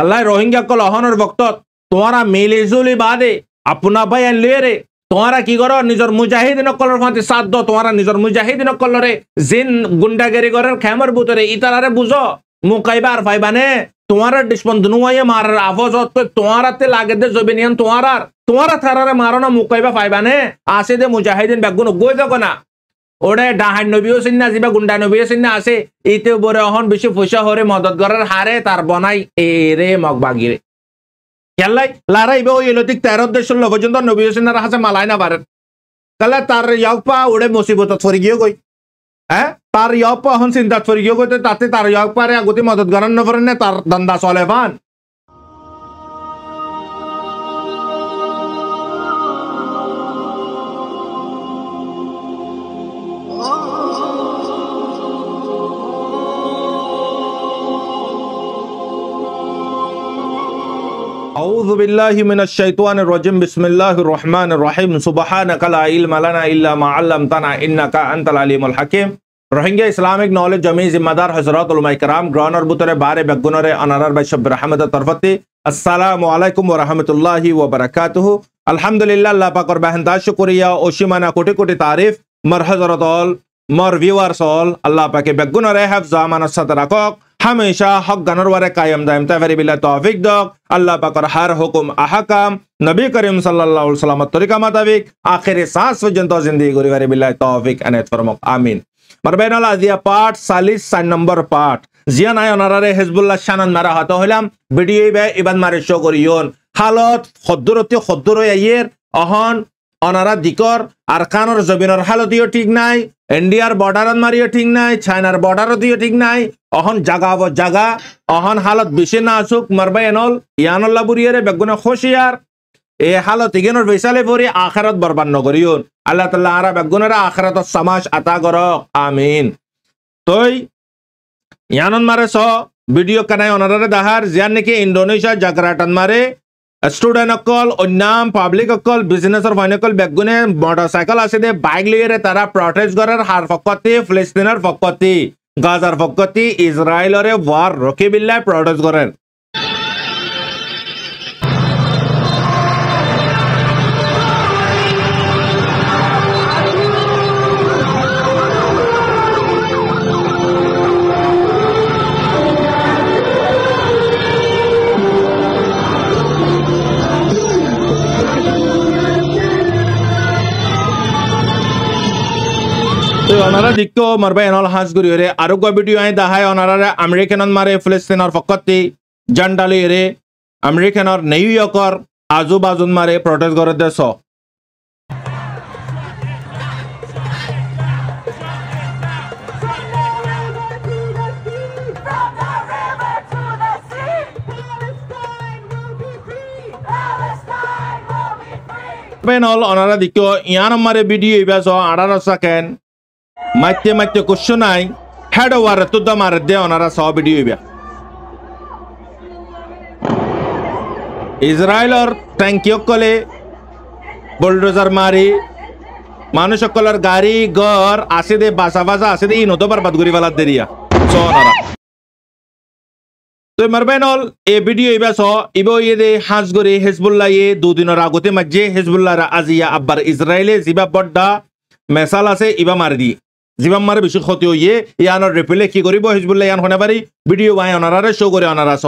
আল্লাহ call অহনৰ বক্তত তোহারা মিলি Julie বাদে ভাই by লেৰে তোহারা কি কর নিজের মুজাহিদিন কলর ফাঁতে সাত দ তোহারা নিজের মুজাহিদিন কলরে জিন গুন্ডাগিরি করার খেমর বুতরে ইতারে বুঝো মুকাইবার ফাইবানে তোমারা ডিসপন্দ নুয়ে মারার আফজ তোমারাতে লাগে দে জবে নিয়ান তোমারার তোমারা থারারে মারো না মুকাইবা ফাইবানে আসে দে মুজাহিদিন বেগুন গই দেখো না ওরে ডাহার নবীও চিন্না যিবা গুন্ডা নবীও চিন্না আছে ইতে বরে অহন বেশি পয়সা হরে মদত করার হারে তার বনাই এ রে মগ বাগিরে খেলাই লারা ইবে ওই এলোতিক তেরো দেশ ষোলো পর্যন্ত নবী হোসেনার হাসে মালাই না পারেন তাহলে তার ইয়কপা ওরে মুসিবত ফরি গিয়ে গই হ্যাঁ তার ইয়পা অহন চিন্তা ফরি গিয়ে কই তাতে তার ইয়কপারে আগতি মদত করার না তার দান্দা চলে পান আউযু বিল্লাহি মিনাশ শাইতানির রাজিম বিসমিল্লাহির রহমানির রহিম সুবহানাকা লা ইলমা লানা ইল্লা মা 'আল্লামতানা ইন্নাকা আনতাল আলিমুল হাকিম রোহিঙ্গা ইসলামিক নলেজ জমি জিম্মাদার হজরত উলমাই কারাম গ্রহণের বুতরে বারে বেগুনরে অনারার বাই সব্বির আহমেদের তরফতে আসসালামু আলাইকুম ও রহমতুল্লাহি ও বারাকাতুহ আলহামদুলিল্লাহ আল্লাহ পাকর বাহন্দা শুকরিয়া ও সীমানা কোটি কোটি তারিফ মর হজরত অল মর ভিউয়ার্স অল আল্লাহ পাকে বেগুনরে হেফ জামান সাথে রাকক হামেশা হক গানরওয়ারে কায়েম দায়ম তাফারি বিলা তৌফিক দক আল্লাহ পাকর হার হুকুম আহাকাম নবী করিম সাল্লাল্লাহু আলাইহি সাল্লামের তরিকা মোতাবেক আখিরে সাঁস পর্যন্ত জিন্দেগি করিবারে বিল্লাহ তৌফিক আনায়াত ফরমক আমিন মারবেন আল্লাহ পাঠ 40 সাইন নম্বর পাঠ জিয়া নাই অনারারে হিজবুল্লাহ শানান মারা হত হইলাম ভিডিও বে ইবান মারে শো করিয়ন হালত খদ্দরতি খদ্দর আইয়ের অহন অনারা দিকর আর কানর জবিনর হালতিও ঠিক নাই ইন্ডিয়ার বর্ডারত মারিও ঠিক নাই চাইনার বর্ডারতিও ঠিক নাই অহন জাগা জাগা অহন হালত বেশি না আসুক মারবাই এনল ইয়ানুল্লাহ বুড়িয়ারে বেগুনে খুশিয়ার এ হালত ইগেনর বেসালে ভরি আখারত বরবান নগরিয়ন আল্লাহ তাল্লাহ আরা বেগুনের আখারত সমাজ আতা গরক আমিন তৈ ইয়ানন মারে স ভিডিও কানাই অনারে দাহার জিয়ার নাকি ইন্ডোনেশিয়া জাগরাটান মারে ষ্টুডেণ্ট অকল অন্যান্য পাব্লিক অকল বিজনেস অন্য অকল বেগুনে মটৰচাইকেল আছে দে বাইক লৈয়েৰে তাৰা প্ৰটেষ্ট কৰাৰ হাৰ ফকতি ফিলিষ্টিনৰ ফকতি গাজাৰ ফকতি ইজৰাইলৰে ৱাৰ ৰখিবিলাই প্ৰটেষ্ট কৰে তাৰ দিকটো মৰবাই এনল সাজ গুৰি ৰে আৰু গ ভিডিঅ' আই মাৰে ফিলিষ্টিনৰ ফকতি জানডালি ৰে আমেৰিকানৰ নিউয়ৰ্কৰ আজু বাজুন মাৰে প্ৰটেষ্ট কৰে ইয়াৰ মাৰে ভিডিঅ' ইভাছ মাইতে মাইতে করছো নাই হেড ওয়ার তো দমার দে ওনারা সব ডিউবা ইসরায়েলর ট্যাঙ্কিসকলে বোল্ডোজার মারি মানুষসকলের গাড়ি ঘর আছে দে বাসা বাসা আছে দে ইনতো বরবাদ করি বালা দেরিয়া চ ওনারা তো মারবেনল এ ভিডিও ইবা স ইবো ইয়ে দে হাজ গরে হিজবুল্লাহ ইয়ে দুদিনের আগতে মাঝে রা আজিয়া আব্বার ইসরায়েলে জিবা বড্ডা মেসাল আছে ইবা মারি দি যিমান মারে বেশি ক্ষতি হইয়ে ইয়ানোর রেপিলে কি করিব হিজবুল্লাহ ইয়ান হনে পারি ভিডিও বাই অনারারে শো করে অনারাস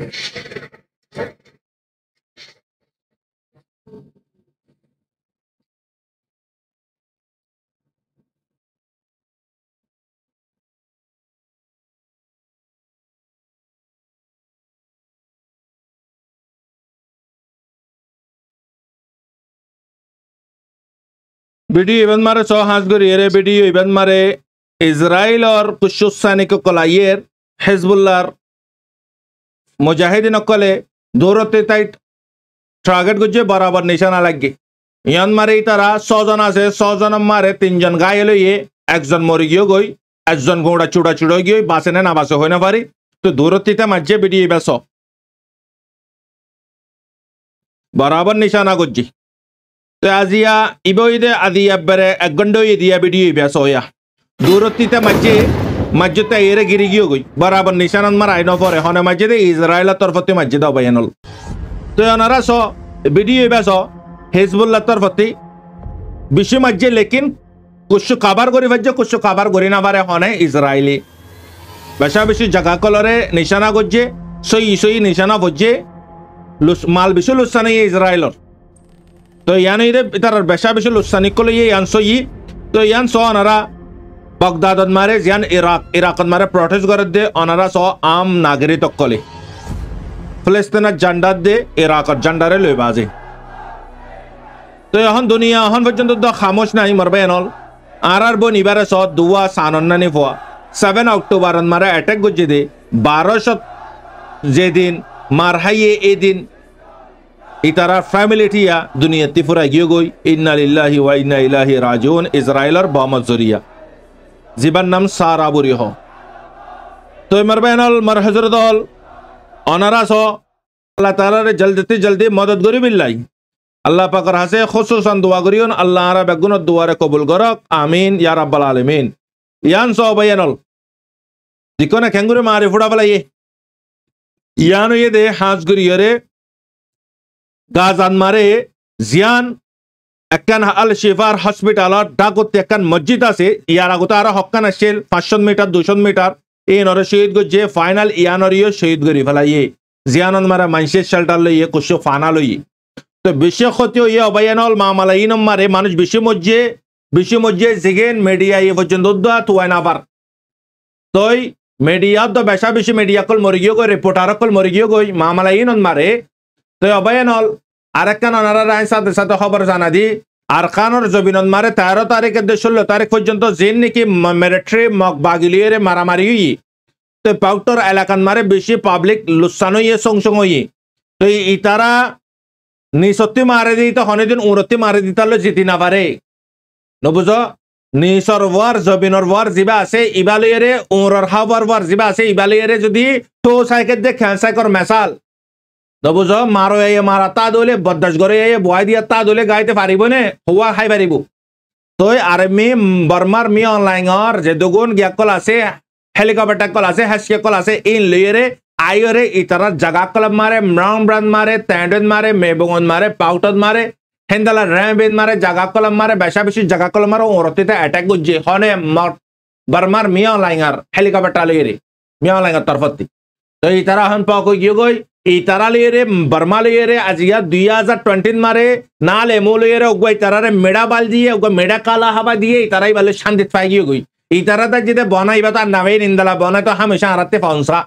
Thank you. बेटी इवन मारे ছ हाथ गरिए बेटी इवन मारे इजराइल और कुशुस्सानी को कलाइयर हिजबुल्लार मुजाहिदीन कले দৌড়তে তাই টার্গেট করছে বরাবর নিশানা লাগে ইয়ান মারে তারা ছজন আছে ছজন মারে তিনজন গায়ে লইয়ে একজন মরে গিয়েও গই একজন গোড়া চুড়া চুড়ো গিয়ে বাসে না বাসে হয় না পারি তো দূরত্বিতে মাঝে বেরিয়ে বেস বরাবর নিশানা করছি আজিയ ഇബോയിത് അതിയബരെ അഗണ്ടോ ഇതിയ ബിഡിയോ ഇബിയാസോയ ദൂരത്തിത്തെ മജ്ജ് മജ്ജത്തെ ഏറെ ഗിരികിയോ ഗോയി ബറാബർ നിശാനന്മാർ ആയിനോ പോരെ ഹോന മജ്ജിദ് ഇസ്രായേല তরফতে മജ്ജിദ অবয়ানল তো ওনারা স বিডিও ইবাস হেজবুল্লাহ তরফতে বিশ্ব মজ্জে লেকিন কুশু কাবার করি ভাজ্য কুশু কাবার করি না পারে হনে ইসরায়েলি বেশা বেশি জাগা কলরে নিশানা গজ্জে সই সই নিশানা ভজ্জে মাল বিশু লুসানি ইসরায়েলর তো ইয়ানইরে তার বেশা বেশি লুসানি কলে ইয়ে ইয়ান ইয়ানসই তো ইয়ান স অনারা বগদাদত মারে ইয়ান ইরাক ইরাক মারে প্রটেস্ট করে দে অনারা স আম নাগরিক কলে ফলেস্তিনের জান্ডার দে ইরাক জান্ডারে লই বাজে তো এখন দুনিয়া এখন পর্যন্ত তো খামোশ নাই মরবে এনল আর আর বোন ইবারে স দুয়া সানন্নানি ফোয়া সেভেন অক্টোবর মারে অ্যাটাক গুজি দে বারোশত যেদিন মারহাইয়ে এদিন ইতারা ফ্যামিলিটিয়া দুনিয়া ত্রিপুরা গিয়ে গই ইন্নালিল্লাহি ওয়া ইন্না ইলাহি রাজিউন ইসরায়েলর বামত জরিয়া জীবার নাম সারাবুরি হ তো মর বেনল মর হজরত অনারাস আল্লাহ তালার জলদিতে জলদি মদত করি মিল্লাই আল্লাহ পাকর হাসে খুশুসান দোয়া করিয়ন আল্লাহ আরা বেগুনত দোয়ারে কবুল গরক আমিন ইয়া রাব্বাল আলামিন ইয়ান সহ বেনল জিকনে খেঙ্গুরে মারি ফুড়া বেলাইয়ে ইয়ানো ইয়ে দে হাঁস গুরিয়রে গাজানমারে জিয়ান একখান আল শেফার হসপিটালত ডাকত একখান মসজিদ আছে ইয়ার আগতে আরো হকান আসছিল পাঁচশো মিটার দুশো মিটার এই নরে শহীদ যে ফাইনাল ইয়ানরিও শহীদ গরি ফেলাইয়ে জিয়ানন মারা মানুষের শেল্টার লইয়ে কুসু ফানা লইয়ে তো বিশ্ব ক্ষতিও ইয়ে মা মালা ই নম্বরে মানুষ বিশ্ব মজ্জে বিশ্ব মজ্জে জিগেন মিডিয়া ইয়ে পর্যন্ত না পার তই মিডিয়া তো বেশা বেশি মিডিয়া কল মরি গিয়ে গই রিপোর্টার কল মরি গিয়ে গই মালা ই মারে তই অবয়েন হল আর একখান অনারার আইন সাথে সাথে খবর জানা দি আর খানোর জবিনন মারে তেরো তারিখের দিয়ে ষোলো তারিখ পর্যন্ত জিন নাকি মিলিটারি মগ বাগিলিয়ে মারামারি হই তো পাউটর এলাকান মারে বেশি পাবলিক লুসান হইয়ে সংসং হইয়ে তো ইতারা নিসত্তি মারে দিই তো হনেদিন উরত্তি মারে দিতে হলে জিতি না পারে নবুঝ নিসর ওয়ার জবিনর ওয়ার যিবা আছে ইবালিয়ারে উরর হাওয়ার ওয়ার যিবা আছে ইবালিয়ারে যদি তো সাইকেল যে খেয়াল সাইকর মেসাল তো বুঝ মারো এই মারা তা দলে বদাস করে এই বয় দিয়া তা দলে গাইতে পারিব নে হওয়া খাই পারিব তই আর মি বর্মার মি অনলাইন যে দুগুণ গিয়া কল আছে হেলিকপ্টার কল আছে হেসকে কল আছে ইন লইরে আইরে ইতারা জাগা কল মারে ম্রাউন ব্রান মারে তেন্ডন মারে মেবগন মারে পাউটন মারে হেন্দালা র্যাম্বেন মারে জাগা কলম মারে বেশা বেশি জাগা কলম মারে ওরতিতে অ্যাটাক গুজে হনে বর্মার মিয়া অনলাইন হেলিকপ্টার লইরে মি অনলাইন তরফতি তো ইতারা হন পাক গিয়ে গই ইতারালিয়েরে বর্মালিয়েরে ইয়া দুই হাজার টোয়েন্টিন মারে না লেমোলিয়েরে ওগুয়া ইতারারে মেডা বাল দিয়ে ওগুয়া মেডা কালা হাবা দিয়ে ইতারাই বালে শান্তি পাই গিয়ে গই ইতারা তার যেতে বনাইবা তার নামে নিন্দালা বনাই তো হামেশা হারাতে ফনসা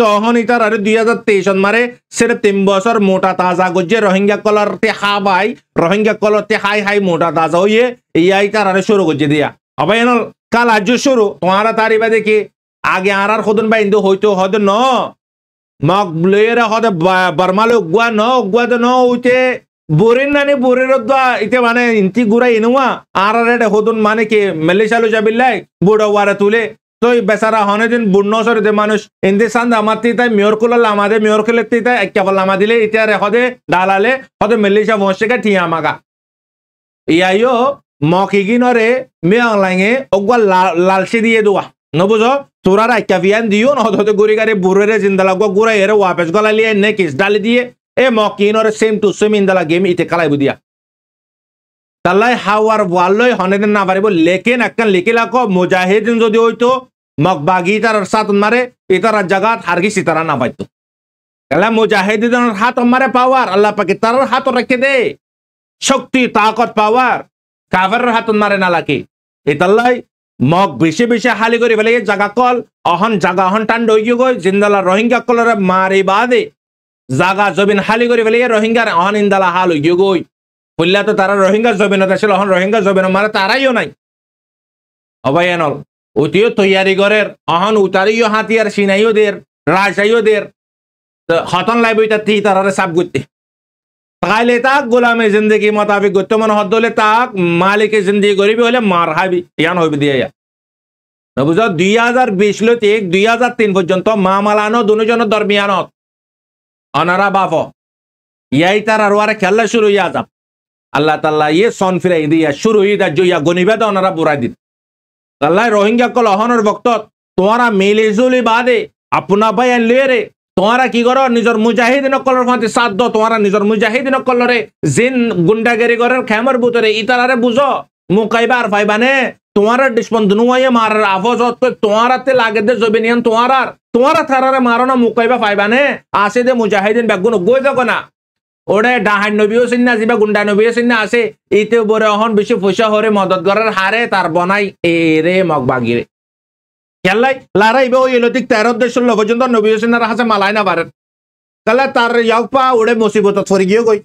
তখন ইতার আর দুই হাজার তেইশ মারে সেরে তিন বছর মোটা তাজা গজে রোহিঙ্গা কলার তে হা বাই রোহিঙ্গা কলর তে হাই হাই মোটা তাজা হইয়ে ইয়া ইতার আর শুরু গজে দিয়া আবার এন কাল আজ শুরু তোমারা তার দেখি আগে আর আর খোদন বা ইন্দু হইতো হদন ন মগলের হতে বার্মালে উগুয়া ন উগুয়া ন উইতে বোরেন নানি বোরের দোয়া ইতে মানে ইন্তি গুড়াই এনুয়া আর রেড হতুন মানে কি মেলেশালো যাবিল্লাই বুড়ো ওয়ারে তুলে তো বেচারা হনে দিন বুড়ন সরিতে মানুষ ইন্দি সান্দ আমাতে তাই মেয়র কুলাল আমাদে মেয়র কুলে তাই একটা বল আমা দিলে ইতে রে হদে ডালালে হদে মেলেশা বসেকা ঠিয়া আমাকা ইয়াইও মকিগিনরে মেয়ং লাইঙে অগুয়া লালসে দিয়ে দোয়া নবুঝো তোরা রাইকা বিয়ান দিও না গুড়ি গাড়ি বুড়ে জিন্দা লাগবো গুড়াই এর ওয়াপেস গলা লিয়ে নে কিস ডালি দিয়ে এ মকিন ওর সেম টু সেম ইন্দালা গেম ইতে কালাইব দিয়া তাল্লাই হাওয়ার ওয়াল্লই হনেদ না পারিব লেকেন একখান লিখে লাখো মুজাহিদিন যদি হইতো মক বাগি তার সাত মারে ইতার জাগাত হারগি সিতারা না পাইতো তাহলে মুজাহিদিনের হাত মারে পাওয়ার আল্লাহ পাকে তার হাত রেখে দে শক্তি তাকত পাওয়ার কাভারের হাত মারে না লাগে এতাল্লাই মগ বেশি বেশি হালি করে ফেলে জাগা কল অহন জাগা অহন টান্ড ডইগি গই জিন্দালা রোহিঙ্গা কলরে মারি বাদে জাগা জবিন হালি করে ফেলে রোহিঙ্গার অহন ইন্দালা হাল হইগি গই বললে তো তারা রোহিঙ্গা জবিন আসলে অহন রোহিঙ্গা জবিন মারে তারাইও নাই অবায়নল অতিও তৈয়ারি গরের অহন উতারিও হাতিয়ার সিনাইও দের রাজাইও দের হতন লাইব তার তারা সাপ করতে তাহলে তাক গোলামের জিন্দগি মোতাবিক গত্যমান হদ হলে তাক মালিকে জিন্দগি করিবি হলে মার হাবি ইয়ান হইবি দিয়ে বুঝ দুই হাজার বিশ ঠিক দুই হাজার তিন পর্যন্ত মামালানো দুজনের দরমিয়ানত অনারা বাফ ইয়াই তার আর ওয়ারে খেলা শুরু ইয়া যাম আল্লাহ তাল্লাহ ইয়ে সন ফিরাই দিয়া শুরু ইদা জইয়া তো অনারা বুড়াই দিত তাল্লাহ রোহিঙ্গা কল অহনের ভক্ত তোমারা মিলিজুলি বাদে আপনা ভাই আনলে রে তোমরা কি করো নিজের মুজাহিদ নকলর ফাঁতি দো তোমরা নিজের মুজাহিদ নকলরে জিন গুন্ডাগিরি করার খেমর বুতরে ইতারারে বুঝো মুকাইবা মুকাইবার ফাইবানে তোমার ডিসপন্দ নুয়ে মারার আফজ তোমারাতে লাগে দে জবে নিয়ান তোমারার তোমারা থারারে মারো না মুকাইবা ফাইবানে আসে দে মুজাহিদিন বেগুন গই দেখো না ওরে ডাহান নবীও না যিবা গুন্ডা নবীও চিন্না আসে ইতে বরে অহন বেশি পয়সা হরে মদত করার হারে তার বনাই এ রে মগবাগিরে খেলাই লারা ইবে ওই এলতিক তেরো দেশের লগ যন্ত নবী হোসেনার হাসে মালাই না পারেন তাহলে তার ইয়াক পা ওড়ে মুসিবতত ফরি গিয়ে গই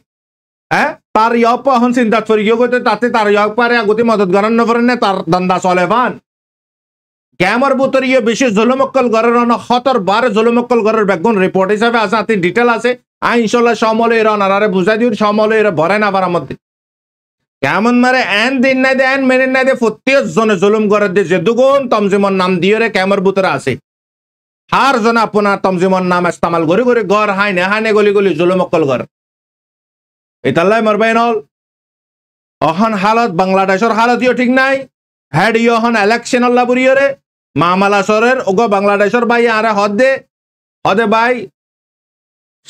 হ্যাঁ তার ইয়াক হন চিন্তাত ফরি গিয়ে গই তাতে তার ইয়াক পারে আগতি মদত গরণ নফরেন তার দন্দা চলে ভান ক্যামর বুতর ইয়ে বিশেষ জুলুমক্কল গরের অন খতর বার জুলুমক্কল গরের বেগুন রিপোর্ট হিসাবে আছে আতি ডিটেল আছে আই ইনশাল্লাহ সমলে এরা নারারে বুঝাই দিউর সমলে এরা ভরে না পারার মধ্যে কেমন মারে এন দিন না দে এন মেনে না দে প্রত্যেক জনে জুলুম করে দিয়েছে দুগুণ তমজিমন নাম দিয়ে রে কেমর বুতরা আছে হার জন আপনার তমজিমন নাম ইস্তামাল করে করে নে হাইনে হাইনে গলি গলি জুলুম অকল গড় মর মরবাই নল অহন হালত বাংলাদেশের হালতিও ঠিক নাই হেড ইহন ইলেকশন আল্লাহ বুড়িয়ে রে মামালা সরের ওগো বাংলাদেশের ভাই আরে হদে দে হদে ভাই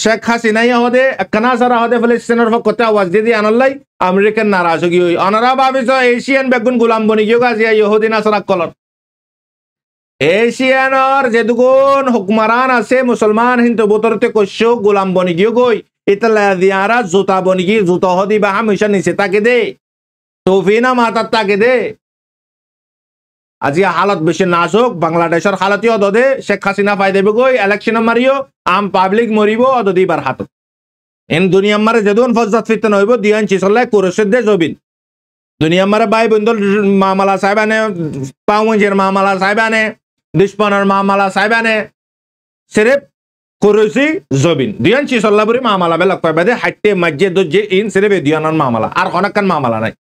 শেখ হাসিনাই হদে কানাসারা হদে ফিলিস্তিনের পক্ষতে আওয়াজ দিয়ে দিয়ে আনলাই আমেরিকান নারাজগি হই অনারা ভাবিছ এশিয়ান বেগুন গোলাম বনি গিয়ে গাজিয়া ইহুদিন আসরা কলর এশিয়ানর যেদুগুন হুকমারান আছে মুসলমান হিন্দু বোতরতে কশ্য গোলাম বনি কিয় গই ইতালা দিয়ারা জুতা বনি গিয়ে জুতা হদি বা হামেশা নিচে তাকে দে তোফিনা মাতার তাকে দে আজি হালত বেশি নাচ হোক বাংলাদেশের হালতি অদে শেখ হাসিনা পাই দেবে গই ইলেকশন মারিও আম পাবলিক মরিব অদি বার হাত এন দুনিয়া মারে দুন ফজাত ফিতন হইব দিয়ান চিসল্লা কুরশের দে জবিন দুনিয়া মারে বাই বন্দল মামালা সাহেব আনে পাউঞ্জের মামালা সাহেব আনে দুশ্মনের মামালা সাহেব আনে সিরেপ কুরসি জবিন দিয়ান চিসল্লা বুড়ি মামালা বেলক পাইবা দে হাইটে মাজ্জে দজ্জে ইন সিরেপ দিয়ানন মামালা আর অনেকক্ষণ মামালা নাই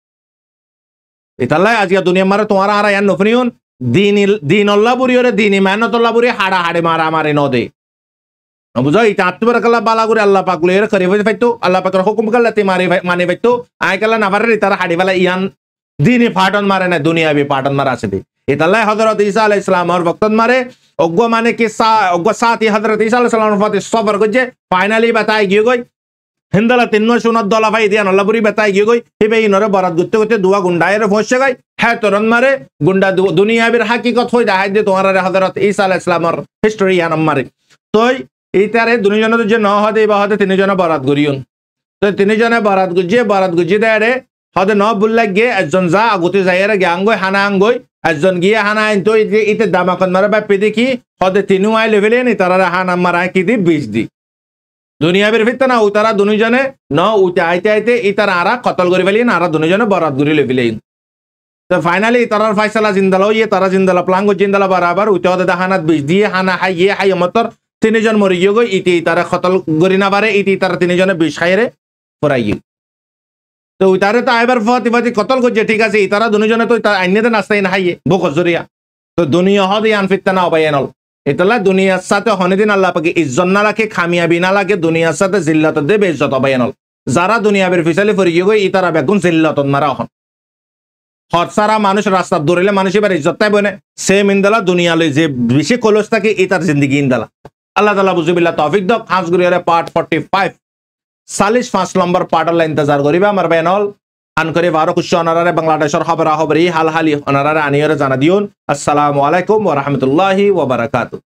ইতাল্লাই আজকে দুনিয়া মারে তোমার আর ইয়ান নফনিউন দিন দিন অল্লা বুড়ি ওরে দিন মেহনত অল্লা বুড়ি হাড়া হাড়ে মারা মারে নদে বুঝো ইটা আত্মবার কালা বালা করে আল্লাহ পাক গুলো করে ভাই ফাইতো আল্লাহ পাকের হুকুম কাল্লা তে মারে মানে ফাইতো আয় কালা না পারে তার হাড়ি বেলা ইয়ান দিনে ফাটন মারে না বি ফাটন মারা আছে ইতাল্লাই হজরত ঈসা আলাই ইসলাম ওর বক্তন মারে অজ্ঞ মানে কি সা অজ্ঞ সাথী হজরত ঈসা আলাই ইসলাম সবর করছে ফাইনালি তাই গিয়ে গই হেন্দালা তিন নয় সোনার দলা ভাই দিয়া নল্লাপুরি বেতাই গিয়ে গই হিবে ইনরে বরাত গুতে গুতে দুয়া গুন্ডায়ের ফসে গাই হ্যাঁ তরণ মারে গুন্ডা দুনিয়াবির হাকিকত হই দেখাই দিয়ে তোমার হজরত ইসা আল ইসলামর হিস্টোরি হানাম মারে তই এইটারে দুজনের যে ন হদে বা হদে তিনজন বরাত গুরিয়ন তো তিনজনে বরাত গুজিয়ে বরাত গুজি দেয় হদে ন বুল্লাক গিয়ে একজন যা আগুতে যাইয়ারে আঙ্গই হানা আঙ্গই একজন গিয়ে হানা আইন তো ইতে দামাকন মারে বা পেদে কি হদে তিনু আই লেভেলে নি তারা হানা মারা কি দি বিষ দি দুনিয়াবের না উতারা দুজনে ন উতে আইতে আইতে ইতার আরা কতল করে ফেলিন আরা দুজনে বরাত ঘুরি লই ফেলিন তো ফাইনালি ইতারার ফাইসালা জিন্দাল ইয়ে তারা জিন্দাল প্লাঙ্গ জিন্দাল বরাবর উতে ওদের হানাত বিষ দিয়ে হানা হাই ইয়ে হাই মতর তিনজন মরি গিয়ে গো ইতি ইতারা কতল করি না পারে ইতি ইতারা তিনজনে বিষ খাইরে ফরাই গিয়ে তো উতারে তো আইবার ফতি ফাতি কতল করছে ঠিক আছে ইতারা দুজনে তো আইনেতে নাস্তাই না হাইয়ে বকজরিয়া তো দুনিয়া হদ ইয়ান ফিতনা অবাইয়ানল এতলা দুনিয়ার সাথে হনেদিন আল্লাহ পাকে ইজ্জত না রাখে খামিয়াবি না লাগে দুনিয়ার সাথে জিল্লাত দেবে ইজ্জত অবায়নল যারা দুনিয়াবের ফিসালি ফরিয়ে গই ইতারা বেগুন জিল্লাত মারা হন হরসারা মানুষ রাস্তা দৌড়লে মানুষ এবার ইজ্জত তাই বনে সে মিন্দালা দুনিয়ালে যে বেশি কলস থাকে তার জিন্দগি ইন্দালা আল্লাহ তালা বুজুবিল্লা তফিক দক হাঁসগুড়ি পার্ট ফর্টি ফাইভ চাল্লিশ পাঁচ নম্বর পার্টাল্লা ইন্তজার করিবা আমার বেনল আনকরে বারো কুশ অনারারে বাংলাদেশের খবরাখবরি হালহালি অনারারে আনিয়রে জানা দিউন আসসালামু আলাইকুম ওরহামতুল্লাহি ওবরাকাতু